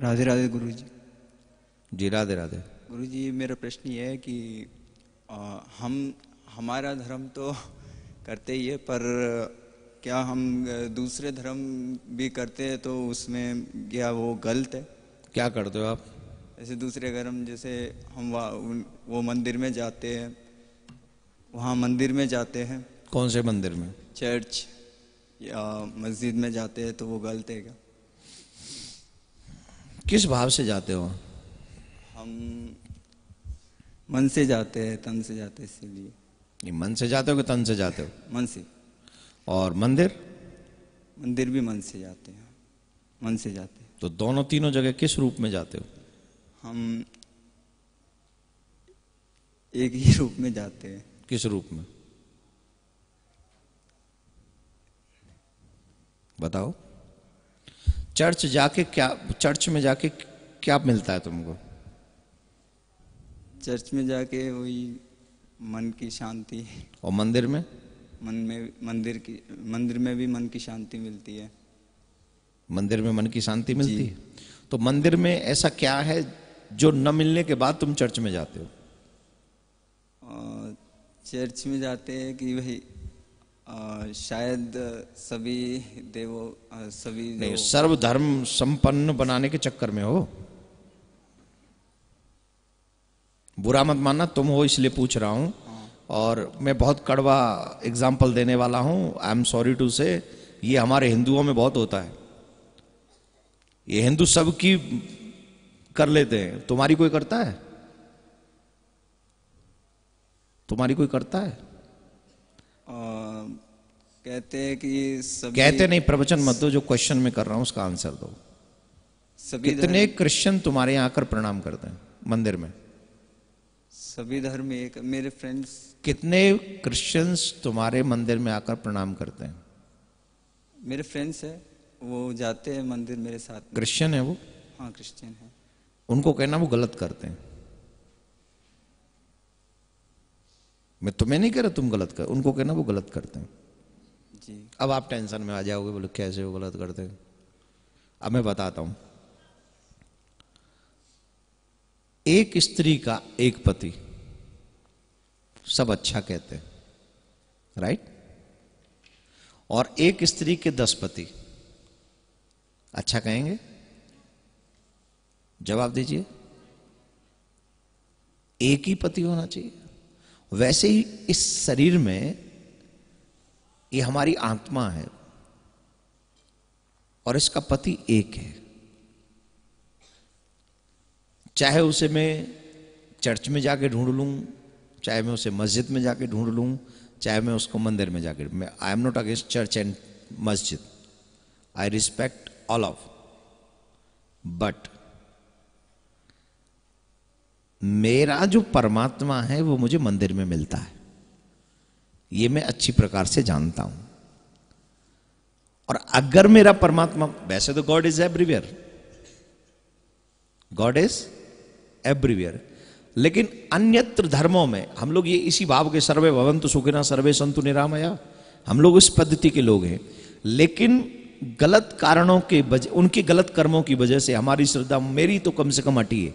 राधे राधे गुरु जी जी राधे राधे गुरु जी मेरा प्रश्न ये है कि आ, हम हमारा धर्म तो करते ही है पर क्या हम दूसरे धर्म भी करते हैं तो उसमें क्या वो गलत है क्या करते हो आप ऐसे दूसरे धर्म जैसे हम वो मंदिर में जाते हैं वहाँ मंदिर में जाते हैं कौन से मंदिर में चर्च या मस्जिद में जाते हैं तो वो गलत है क्या किस भाव से जाते हो हम मन से जाते हैं तन से जाते हैं इसीलिए मन से जाते हो कि तन से जाते हो मन से और मंदिर मंदिर भी मन से जाते हैं मन से जाते हैं तो दोनों तीनों जगह किस रूप में जाते हो हम एक ही रूप में जाते हैं किस रूप में बताओ चर्च जाके क्या चर्च में जाके क्या मिलता है तुमको चर्च में जाके वही मन की शांति और मंदिर में मन में मंदिर की मंदिर में भी मन की शांति मिलती है मंदिर में मन की शांति मिलती है तो मंदिर में ऐसा क्या है जो न मिलने के बाद तुम चर्च में जाते हो चर्च में जाते हैं कि भाई शायद सभी देवो सभी देवो। नहीं सर्वधर्म संपन्न बनाने के चक्कर में हो बुरा मत मानना तुम हो इसलिए पूछ रहा हूं हाँ। और मैं बहुत कड़वा एग्जाम्पल देने वाला हूं आई एम सॉरी टू से ये हमारे हिंदुओं में बहुत होता है ये हिंदू सबकी कर लेते हैं तुम्हारी कोई करता है तुम्हारी कोई करता है आ... कहते हैं कि सभी कहते नहीं प्रवचन मत दो जो क्वेश्चन में कर रहा हूं उसका आंसर दो सभी कितने क्रिश्चियन तुम्हारे यहां आकर प्रणाम करते हैं मंदिर में सभी धर्म एक मेरे फ्रेंड्स कितने क्रिश्चियंस तुम्हारे मंदिर में आकर प्रणाम करते हैं मेरे फ्रेंड्स है वो जाते हैं मंदिर मेरे साथ क्रिश्चियन है वो हाँ क्रिश्चियन है उनको कहना वो गलत करते हैं मैं तुम्हें नहीं कह रहा तुम गलत कर उनको कहना वो गलत करते हैं अब आप टेंशन में आ जाओगे बोले कैसे वो गलत करते अब मैं बताता हूं एक स्त्री का एक पति सब अच्छा कहते हैं राइट और एक स्त्री के दस पति अच्छा कहेंगे जवाब दीजिए एक ही पति होना चाहिए वैसे ही इस शरीर में ये हमारी आत्मा है और इसका पति एक है चाहे उसे मैं चर्च में जाके ढूंढ लूं चाहे मैं उसे मस्जिद में जाके ढूंढ लूं चाहे मैं उसको मंदिर में जाके मैं I am not against church and मस्जिद I respect all of but मेरा जो परमात्मा है वो मुझे मंदिर में मिलता है ये मैं अच्छी प्रकार से जानता हूं और अगर मेरा परमात्मा वैसे तो God is everywhere God is everywhere लेकिन अन्यत्र धर्मों में हम लोग ये इसी भाव के सर्वे भवंत सुखिना सर्वे संतु निरामया हम लोग इस पद्धति के लोग हैं लेकिन गलत कारणों के वजह उनके गलत कर्मों की वजह से हमारी श्रद्धा मेरी तो कम से कम अटी है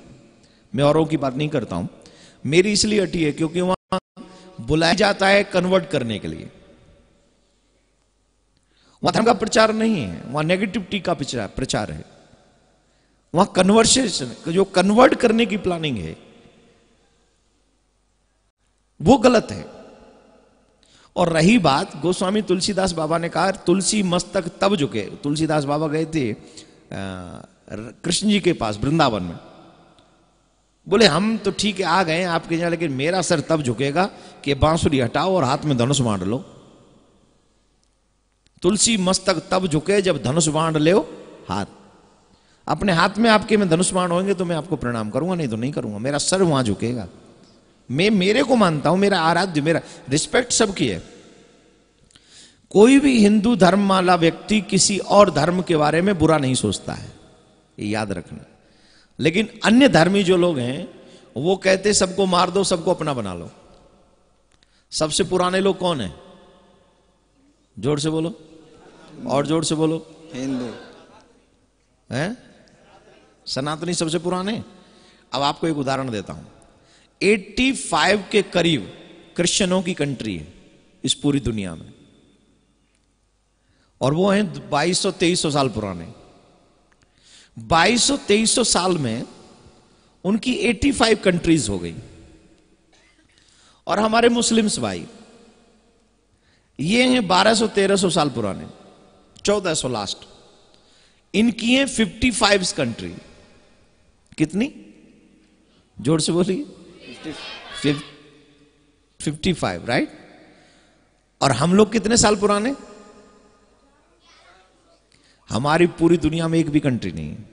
मैं औरों की बात नहीं करता हूं मेरी इसलिए अटी है क्योंकि वहां बुलाया जाता है कन्वर्ट करने के लिए वहां धर्म का प्रचार नहीं है वहां नेगेटिविटी का प्रचार है वहां कन्वर्सेशन जो कन्वर्ट करने की प्लानिंग है वो गलत है और रही बात गोस्वामी तुलसीदास बाबा ने कहा तुलसी मस्तक तब झुके तुलसीदास बाबा गए थे कृष्ण जी के पास वृंदावन में बोले हम तो ठीक है आ गए आपके यहां लेकिन मेरा सर तब झुकेगा कि बांसुरी हटाओ और हाथ में धनुष बांट लो तुलसी मस्तक तब झुके जब धनुष बांट ले हाथ अपने हाथ में आपके में धनुष बाण होंगे तो मैं आपको प्रणाम करूंगा नहीं तो नहीं करूंगा मेरा सर वहां झुकेगा मैं मेरे को मानता हूं मेरा आराध्य मेरा रिस्पेक्ट सबकी है कोई भी हिंदू धर्म वाला व्यक्ति किसी और धर्म के बारे में बुरा नहीं सोचता है ये याद रखना लेकिन अन्य धर्मी जो लोग हैं वो कहते सबको मार दो सबको अपना बना लो सबसे पुराने लोग कौन है जोर से बोलो और जोर से बोलो हिंदू है सनातनी सबसे पुराने अब आपको एक उदाहरण देता हूं 85 के करीब क्रिश्चियनों की कंट्री है इस पूरी दुनिया में और वो हैं 2200 2300 साल पुराने 2200-2300 साल में उनकी 85 कंट्रीज हो गई और हमारे मुस्लिम्स भाई ये हैं 1200-1300 साल पुराने 1400 लास्ट इनकी है 55 कंट्री कितनी जोर से बोलिए 55 राइट और हम लोग कितने साल पुराने हमारी पूरी दुनिया में एक भी कंट्री नहीं है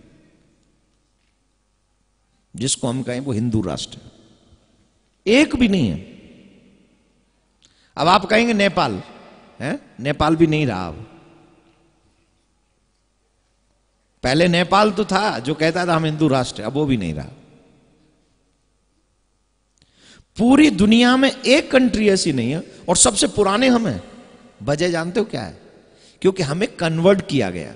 जिसको हम कहें वो हिंदू राष्ट्र एक भी नहीं है अब आप कहेंगे नेपाल है नेपाल भी नहीं रहा अब पहले नेपाल तो था जो कहता था हम हिंदू राष्ट्र अब वो भी नहीं रहा पूरी दुनिया में एक कंट्री ऐसी नहीं है और सबसे पुराने हम हैं वजह जानते हो क्या है क्योंकि हमें कन्वर्ट किया गया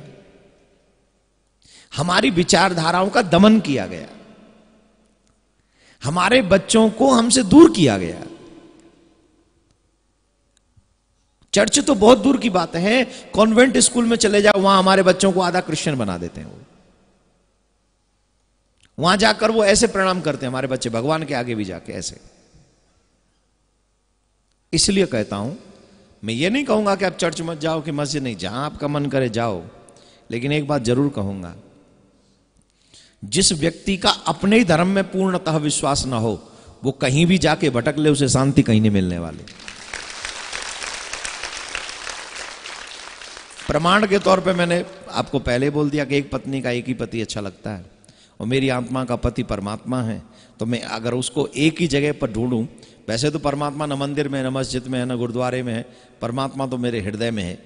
हमारी विचारधाराओं का दमन किया गया हमारे बच्चों को हमसे दूर किया गया चर्च तो बहुत दूर की बात है कॉन्वेंट स्कूल में चले जाओ वहां हमारे बच्चों को आधा क्रिश्चियन बना देते हैं वो वहां जाकर वो ऐसे प्रणाम करते हैं हमारे बच्चे भगवान के आगे भी जाके ऐसे इसलिए कहता हूं मैं ये नहीं कहूंगा कि आप चर्च मत जाओ कि मस्जिद नहीं जहां आपका मन करे जाओ लेकिन एक बात जरूर कहूंगा जिस व्यक्ति का अपने ही धर्म में पूर्णतः विश्वास ना हो वो कहीं भी जाके भटक ले उसे शांति कहीं नहीं मिलने वाली प्रमाण के तौर पे मैंने आपको पहले बोल दिया कि एक पत्नी का एक ही पति अच्छा लगता है और मेरी आत्मा का पति परमात्मा है तो मैं अगर उसको एक ही जगह पर ढूंढूं वैसे तो परमात्मा न मंदिर में न मस्जिद में है न गुरुद्वारे में है परमात्मा तो मेरे हृदय में है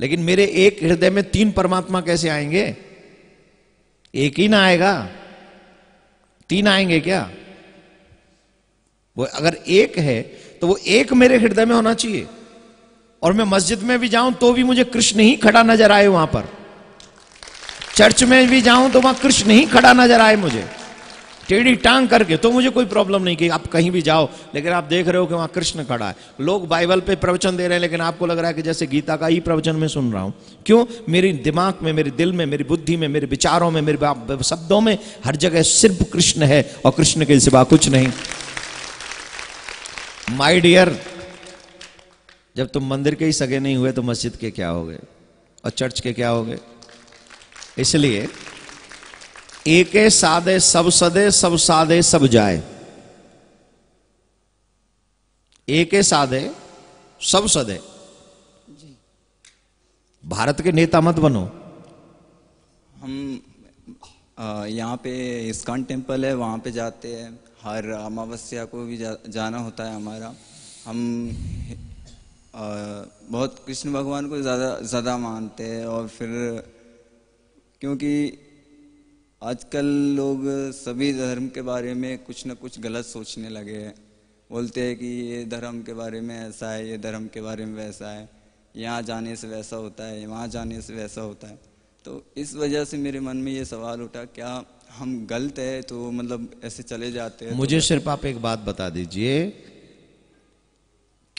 लेकिन मेरे एक हृदय में तीन परमात्मा कैसे आएंगे एक ही ना आएगा तीन आएंगे क्या वो अगर एक है तो वो एक मेरे हृदय में होना चाहिए और मैं मस्जिद में भी जाऊं तो भी मुझे कृष्ण ही खड़ा नजर आए वहां पर चर्च में भी जाऊं तो वहां कृष्ण ही खड़ा नजर आए मुझे टेढ़ी टांग करके तो मुझे कोई प्रॉब्लम नहीं कि आप कहीं भी जाओ लेकिन आप देख रहे हो कि वहां कृष्ण खड़ा है लोग बाइबल पे प्रवचन दे रहे हैं लेकिन आपको लग रहा है कि जैसे गीता का ही प्रवचन मैं सुन रहा हूं क्यों मेरे दिमाग में मेरे दिल में मेरी बुद्धि में मेरे विचारों में मेरे शब्दों में हर जगह सिर्फ कृष्ण है और कृष्ण के सिवा कुछ नहीं माई डियर जब तुम मंदिर के ही सगे नहीं हुए तो मस्जिद के क्या हो गए और चर्च के क्या हो गए इसलिए एक सादे सब सदे सब सादे सब जाए एक सादे सब सदे भारत के नेता मत बनो हम यहाँ पे इस्कान टेम्पल है वहाँ पे जाते हैं हर अमावस्या को भी जा, जाना होता है हमारा हम आ, बहुत कृष्ण भगवान को ज़्यादा ज़्यादा मानते हैं और फिर क्योंकि आजकल लोग सभी धर्म के बारे में कुछ ना कुछ गलत सोचने लगे हैं बोलते हैं कि ये धर्म के बारे में ऐसा है ये धर्म के बारे में वैसा है यहाँ जाने से वैसा होता है वहाँ जाने से वैसा होता है तो इस वजह से मेरे मन में ये सवाल उठा क्या हम गलत है तो मतलब ऐसे चले जाते हैं मुझे तो सिर्फ आप एक बात बता दीजिए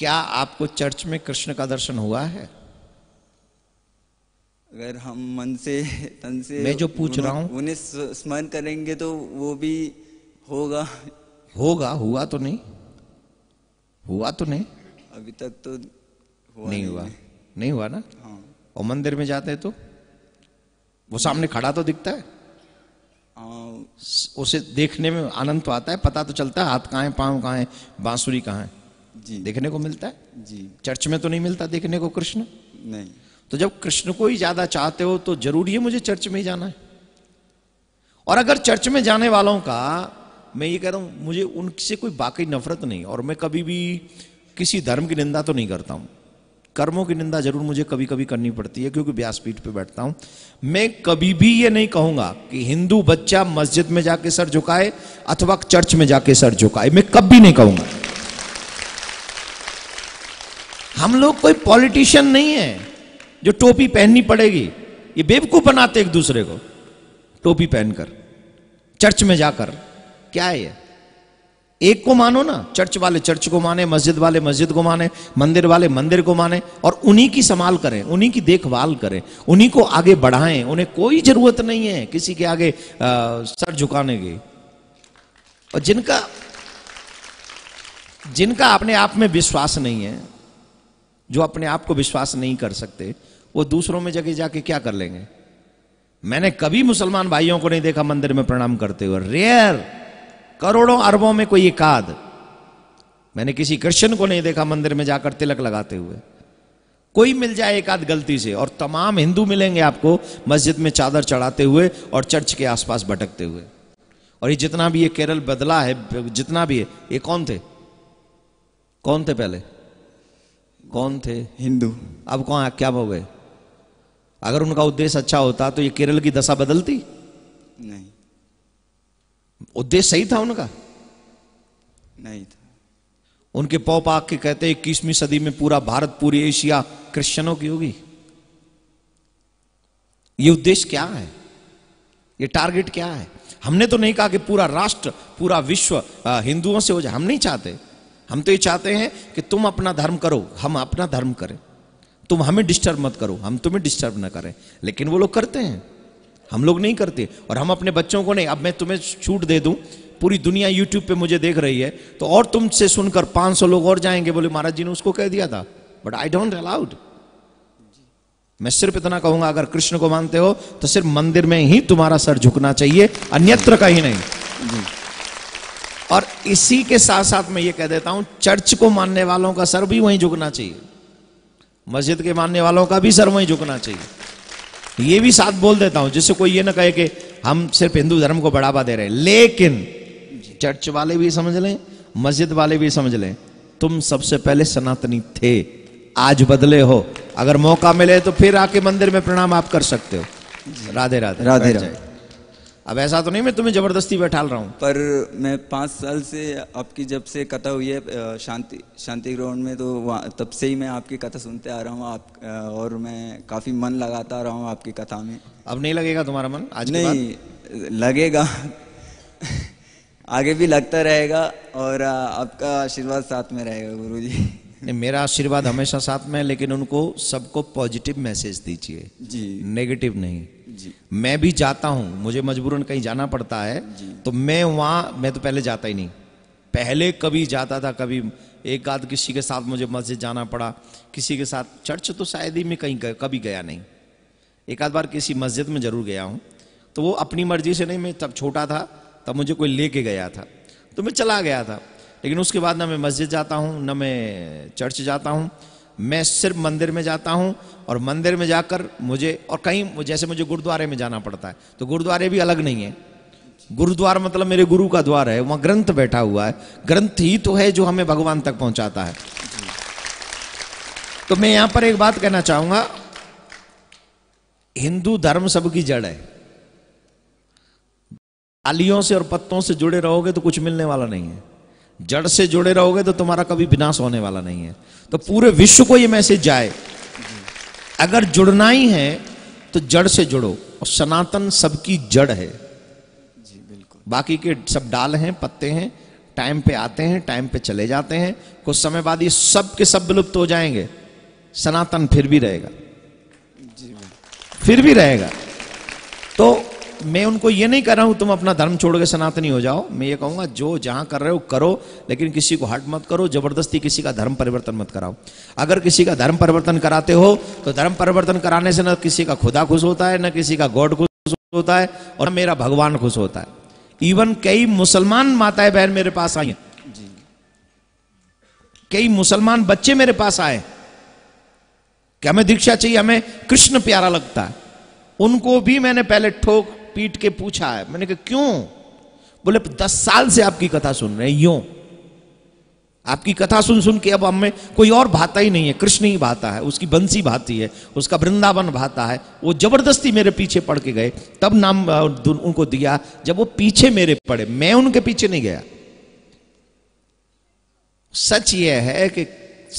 क्या आपको चर्च में कृष्ण का दर्शन हुआ है अगर हम मन से तन से मैं जो पूछ रहा हूँ उन्हें स्मरण करेंगे तो वो भी होगा होगा हुआ तो नहीं हुआ तो नहीं अभी तक तो हुआ नहीं, नहीं हुआ नहीं हुआ ना हाँ और मंदिर में जाते हैं तो वो सामने खड़ा तो दिखता है हाँ उसे देखने में आनंद तो आता है पता तो चलता है हाथ कहाँ है पांव कहाँ है बांसुरी कहाँ है जी देखने को मिलता है जी चर्च में तो नहीं मिलता देखने को कृष्ण नहीं तो जब कृष्ण को ही ज्यादा चाहते हो तो जरूरी है मुझे चर्च में ही जाना है और अगर चर्च में जाने वालों का मैं ये कह रहा हूं मुझे उनसे कोई बाकी नफरत नहीं और मैं कभी भी किसी धर्म की निंदा तो नहीं करता हूं कर्मों की निंदा जरूर मुझे कभी कभी करनी पड़ती है क्योंकि व्यासपीठ पे बैठता हूं मैं कभी भी ये नहीं कहूंगा कि हिंदू बच्चा मस्जिद में जाके सर झुकाए अथवा चर्च में जाके सर झुकाए मैं कभी नहीं कहूंगा हम लोग कोई पॉलिटिशियन नहीं है जो टोपी पहननी पड़ेगी ये बेवकूफ बनाते एक दूसरे को टोपी पहनकर चर्च में जाकर क्या है ये एक को मानो ना चर्च वाले चर्च को माने मस्जिद वाले मस्जिद को माने मंदिर वाले मंदिर को माने और उन्हीं की संभाल करें उन्हीं की देखभाल करें उन्हीं को आगे बढ़ाएं उन्हें कोई जरूरत नहीं है किसी के आगे आ, सर झुकाने की और जिनका जिनका अपने आप में विश्वास नहीं है जो अपने आप को विश्वास नहीं कर सकते वो दूसरों में जगह जाके क्या कर लेंगे मैंने कभी मुसलमान भाइयों को नहीं देखा मंदिर में प्रणाम करते हुए रेयर करोड़ों अरबों में कोई एकाद मैंने किसी क्रिश्चन को नहीं देखा मंदिर में जाकर तिलक लगाते हुए कोई मिल जाए एक आध गलती से और तमाम हिंदू मिलेंगे आपको मस्जिद में चादर चढ़ाते हुए और चर्च के आसपास भटकते हुए और ये जितना भी ये केरल बदला है जितना भी है ये कौन थे कौन थे पहले कौन थे हिंदू अब कौन क्या हो गए अगर उनका उद्देश्य अच्छा होता तो ये केरल की दशा बदलती नहीं उद्देश्य सही था उनका नहीं था उनके पौ पाक के कहते इक्कीसवीं सदी में पूरा भारत पूरी एशिया क्रिश्चियनों की होगी ये उद्देश्य क्या है ये टारगेट क्या है हमने तो नहीं कहा कि पूरा राष्ट्र पूरा विश्व हिंदुओं से हो जाए हम नहीं चाहते हम तो ये चाहते हैं कि तुम अपना धर्म करो हम अपना धर्म करें तुम हमें डिस्टर्ब मत करो हम तुम्हें डिस्टर्ब ना करें लेकिन वो लोग करते हैं हम लोग नहीं करते और हम अपने बच्चों को नहीं अब मैं तुम्हें छूट दे दूं पूरी दुनिया यूट्यूब पे मुझे देख रही है तो और तुमसे सुनकर 500 लोग और जाएंगे बोले महाराज जी ने उसको कह दिया था बट आई डोंट अलाउड मैं सिर्फ इतना कहूंगा अगर कृष्ण को मानते हो तो सिर्फ मंदिर में ही तुम्हारा सर झुकना चाहिए अन्यत्र कहीं नहीं और इसी के साथ साथ मैं ये कह देता हूं चर्च को मानने वालों का सर भी वहीं झुकना चाहिए मस्जिद के मानने वालों का भी सर वहीं झुकना चाहिए ये भी साथ बोल देता हूं जिससे कोई ये ना कहे कि हम सिर्फ हिंदू धर्म को बढ़ावा दे रहे हैं लेकिन चर्च वाले भी समझ लें मस्जिद वाले भी समझ लें तुम सबसे पहले सनातनी थे आज बदले हो अगर मौका मिले तो फिर आके मंदिर में प्रणाम आप कर सकते हो राधे राधे राधे राधे अब ऐसा तो नहीं मैं तुम्हें जबरदस्ती बैठा रहा हूँ पर मैं पाँच साल से आपकी जब से कथा हुई है शांति शांति ग्राउंड में तो तब से ही मैं आपकी कथा सुनते आ रहा हूँ आप और मैं काफ़ी मन लगाता रहा हूँ आपकी कथा में अब नहीं लगेगा तुम्हारा मन आज नहीं लगेगा आगे भी लगता रहेगा और आपका आशीर्वाद साथ में रहेगा गुरु जी नहीं मेरा आशीर्वाद हमेशा साथ में है लेकिन उनको सबको पॉजिटिव मैसेज दीजिए जी नेगेटिव नहीं मैं भी जाता हूं मुझे मजबूरन कहीं जाना पड़ता है तो मैं वहां मैं तो पहले जाता ही नहीं पहले कभी जाता था कभी एक आध किसी के साथ मुझे मस्जिद जाना पड़ा किसी के साथ चर्च तो शायद ही मैं कहीं गया, कभी गया नहीं एक आध बार किसी मस्जिद में जरूर गया हूँ तो वो अपनी मर्जी से नहीं मैं तब छोटा था तब मुझे कोई लेके गया था तो मैं चला गया था लेकिन उसके बाद ना मैं मस्जिद जाता हूँ ना मैं चर्च जाता हूँ मैं सिर्फ मंदिर में जाता हूं और मंदिर में जाकर मुझे और कहीं जैसे मुझे गुरुद्वारे में जाना पड़ता है तो गुरुद्वारे भी अलग नहीं है गुरुद्वार मतलब मेरे गुरु का द्वार है वहां ग्रंथ बैठा हुआ है ग्रंथ ही तो है जो हमें भगवान तक पहुंचाता है तो मैं यहां पर एक बात कहना चाहूंगा हिंदू धर्म सबकी जड़ है आलियों से और पत्तों से जुड़े रहोगे तो कुछ मिलने वाला नहीं है जड़ से जुड़े रहोगे तो तुम्हारा कभी विनाश होने वाला नहीं है तो पूरे विश्व को यह मैसेज जाए अगर जुड़ना ही है तो जड़ से जुड़ो और सनातन सबकी जड़ है जी बिल्कुल बाकी के सब डाल हैं पत्ते हैं टाइम पे आते हैं टाइम पे चले जाते हैं कुछ समय बाद ये सब के सब विलुप्त हो जाएंगे सनातन फिर भी रहेगा जी फिर भी रहेगा तो मैं उनको ये नहीं कह रहा हूं तुम अपना धर्म छोड़ के सनातनी हो जाओ मैं ये कहूंगा जो जहां कर रहे हो करो लेकिन किसी को हट मत करो जबरदस्ती किसी का धर्म परिवर्तन मत कराओ अगर किसी का धर्म परिवर्तन कराते हो तो धर्म परिवर्तन कराने से न किसी का खुदा खुश होता है न किसी का गॉड खुश होता है और मेरा भगवान खुश होता है इवन कई मुसलमान माताएं बहन मेरे पास आई हैं कई मुसलमान बच्चे मेरे पास आए क्या हमें दीक्षा चाहिए हमें कृष्ण प्यारा लगता है उनको भी मैंने पहले ठोक पीट के पूछा है मैंने कहा क्यों बोले दस साल से आपकी कथा सुन रहे हैं यूं आपकी कथा सुन सुन के अब हमें कोई और भाता ही नहीं है कृष्ण ही भाता है उसकी बंसी भाती है उसका वृंदावन भाता है वो जबरदस्ती मेरे पीछे पड़ के गए तब नाम उनको दिया जब वो पीछे मेरे पड़े मैं उनके पीछे नहीं गया सच यह है कि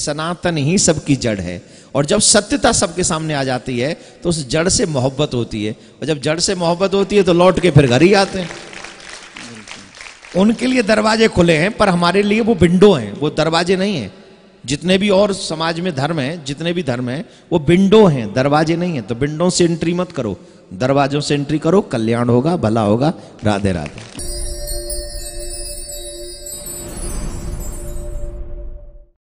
सनातन ही सबकी जड़ है और जब सत्यता सबके सामने आ जाती है तो उस जड़ से मोहब्बत होती है और जब जड़ से मोहब्बत होती है तो लौट के फिर घर ही आते हैं उनके लिए दरवाजे खुले हैं पर हमारे लिए वो विंडो हैं वो दरवाजे नहीं हैं जितने भी और समाज में धर्म हैं जितने भी धर्म हैं वो विंडो हैं दरवाजे नहीं हैं तो विंडो से एंट्री मत करो दरवाजों से एंट्री करो कल्याण होगा भला होगा राधे राधे